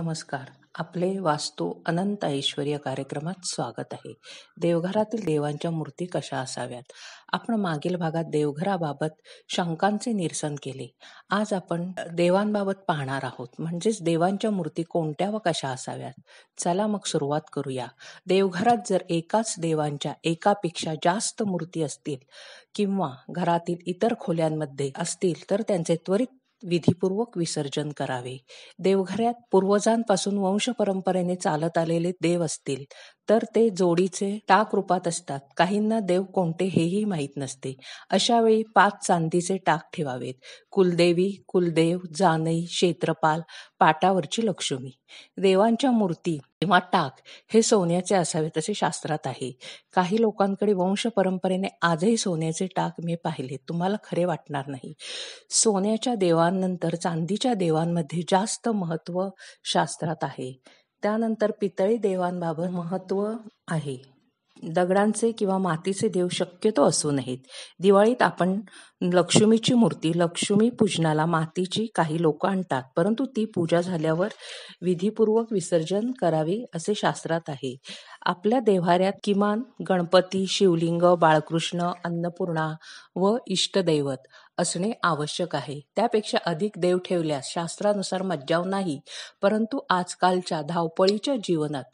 नमस्कार आपले वास्तू अनंत ऐश्वर कार्यक्रमात स्वागत आहे देवघरातील देवांच्या मूर्ती कशा असाव्यात आपण मागील भागात देवघराबाबत शंकांचे निरसन केले आज आपण देवांबाबत पाहणार आहोत म्हणजेच देवांच्या मूर्ती कोणत्या व कशा असाव्यात चला मग सुरुवात करूया देवघरात जर एकाच देवांच्या एकापेक्षा जास्त मूर्ती असतील किंवा घरातील इतर खोल्यांमध्ये असतील तर त्यांचे त्वरित विधीपूर्वक विसर्जन करावे देवघरात पूर्वजांपासून वंशपरंपरेने चालत आलेले देव असतील तर ते जोडीचे टाक रूपात असतात काहींना देव कोणते हेही माहीत नसते अशा वेळी पाच चांदीचे टाक ठेवावेत कुलदेवी कुलदेव जानई क्षेत्रपाल पाटावरची लक्ष्मी देवांच्या मूर्ती किंवा टाक हे सोन्याचे असावेत असे शास्त्रात आहे काही लोकांकडे वंश परंपरेने आजही सोन्याचे टाक मी पाहिले तुम्हाला खरे वाटणार नाही सोन्याच्या देवांनंतर चांदीच्या देवांमध्ये जास्त महत्व शास्त्रात आहे त्यानंतर पितळी देवांबाबत महत्व आहे दगडांचे किंवा मातीचे देव शक्यतो असू नयेत दिवाळीत आपण लक्ष्मीची मूर्ती लक्ष्मी पूजनाला मातीची काही लोक आणतात परंतु ती पूजा झाल्यावर विधीपूर्वक विसर्जन करावे असे शास्त्रात आहे आपल्या देव्हाऱ्यात किमान गणपती शिवलिंग बाळकृष्ण अन्नपूर्णा व इष्टदैवत असणे आवश्यक आहे त्यापेक्षा अधिक देव ठेवल्यास शास्त्रानुसार मज्जाव नाही परंतु आजकालच्या धावपळीच्या जीवनात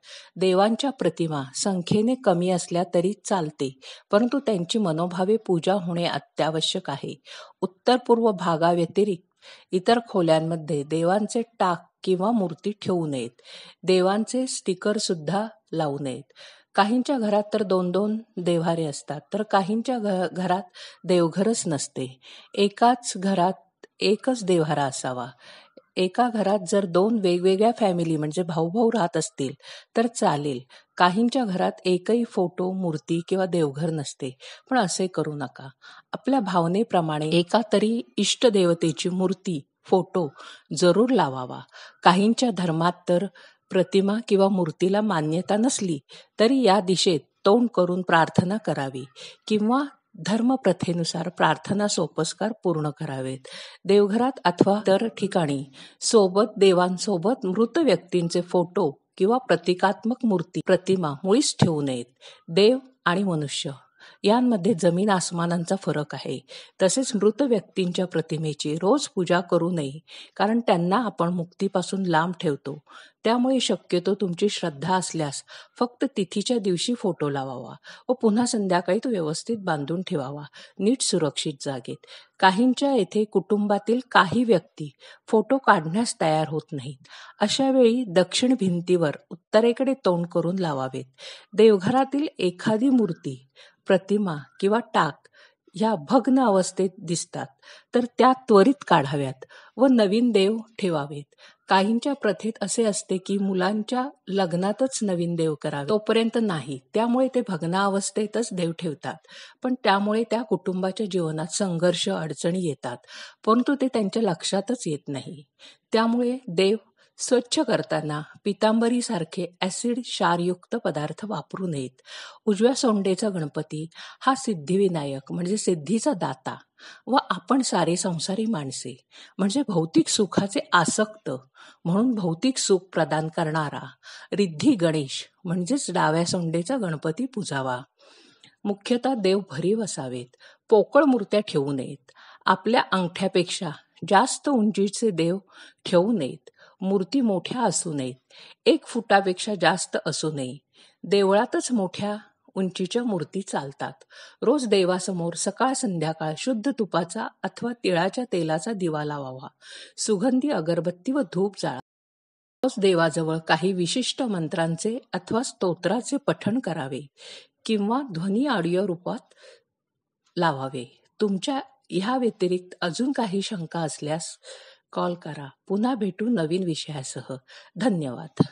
देवांच्या प्रतिमा संख्येने कमी असल्या तरी चालते परंतु त्यांची मनोभावे पूजा होणे अत्यावश्यक आहे उत्तर पूर्व भागाव्यतिरिक्त इतर खोल्यांमध्ये देवांचे टाक किंवा मूर्ती ठेवू नयेत देवांचे स्टिकर सुद्धा लावू नयेत काहींच्या घरात तर दोन दोन देव्हारे असतात तर काहींच्या घरात देवघरच नसते एकाच घरात एकच देव्हारा असावा एका घरात जर दोन वेगवेगळ्या फॅमिली म्हणजे भाऊभाऊ राहत असतील तर चालेल काहींच्या घरात एकही फोटो मूर्ती किंवा देवघर नसते पण असे करू नका आपल्या भावनेप्रमाणे एका तरी इष्टदेवतेची मूर्ती फोटो जरूर लावावा काहींच्या धर्मात तर प्रतिमा किंवा मूर्तीला मान्यता नसली तरी या दिशेत तोंड करून प्रार्थना करावी किंवा धर्मप्रथेनुसार प्रार्थना सोपस्कार पूर्ण करावेत देवघरात अथवा दर ठिकाणी सोबत देवांसोबत मृत व्यक्तींचे फोटो किंवा प्रतिकात्मक मूर्ती प्रतिमा मुळीच ठेवू नयेत देव आणि मनुष्य यांमध्ये जमीन आसमानांचा फरक आहे तसेच मृत व्यक्तींच्या प्रतिमेची रोज पूजा करू नये कारण त्यांना आपण मुक्तीपासून लांब ठेवतो त्यामुळे शक्यतो तुमची श्रद्धा असल्यास फक्त तिथीच्या दिवशी फोटो लावावा व पुन्हा संध्याकाळी तो व्यवस्थित बांधून ठेवावा नीट सुरक्षित जागेत काहींच्या येथे कुटुंबातील काही व्यक्ती फोटो काढण्यास तयार होत नाहीत अशा वेळी दक्षिण भिंतीवर उत्तरेकडे तोंड करून लावावेत देवघरातील एखादी मूर्ती प्रतिमा किंवा टाक ह्या भग्न अवस्थेत दिसतात तर त्या त्वरित काढाव्यात व नवीन देव ठेवावेत काहींच्या प्रथेत असे असते की मुलांच्या लग्नातच नवीन देव करावे तोपर्यंत नाही त्यामुळे ते भग्नावस्थेतच देव ठेवतात पण त्यामुळे त्या कुटुंबाच्या जीवनात संघर्ष अडचणी येतात परंतु ते त्यांच्या लक्षातच येत नाही त्यामुळे देव स्वच्छ करताना सारखे ॲसिड क्षारयुक्त पदार्थ वापरू नयेत उजव्या सोंडेचा गणपती हा सिद्धिविनायक म्हणजे सिद्धीचा दाता व आपण सारे संसारी माणसे म्हणजे भौतिक सुखाचे आसक्त म्हणून भौतिक सुख प्रदान करणारा रिद्धी गणेश म्हणजेच डाव्या सोंडेचा गणपती पूजावा मुख्यतः देव भरीव असावेत पोकळ मूर्त्या ठेवू नयेत आपल्या अंगठ्यापेक्षा जास्त उंचीचे देव ठेवू नयेत मूर्ती मोठ्या असू नयेत एक फुटापेक्षा जास्त असू नये देवळातच मोठ्या उंचीच्या मूर्ती चालतात रोज देवासमोर सकाळ संध्याकाळ शुद्ध तुपाचा अथवा तिळाच्या तेलाचा दिवा लावावा सुगंधी अगरबत्ती व धूप जाळा रोज देवाजवळ काही विशिष्ट मंत्रांचे अथवा स्तोत्राचे पठण करावे किंवा ध्वनी ऑडिओ रूपात लावावे तुमच्या ह्या व्यतिरिक्त अजून काही शंका असल्यास कॉल करा पुन्हा भेटू नवीन विषयासह धन्यवाद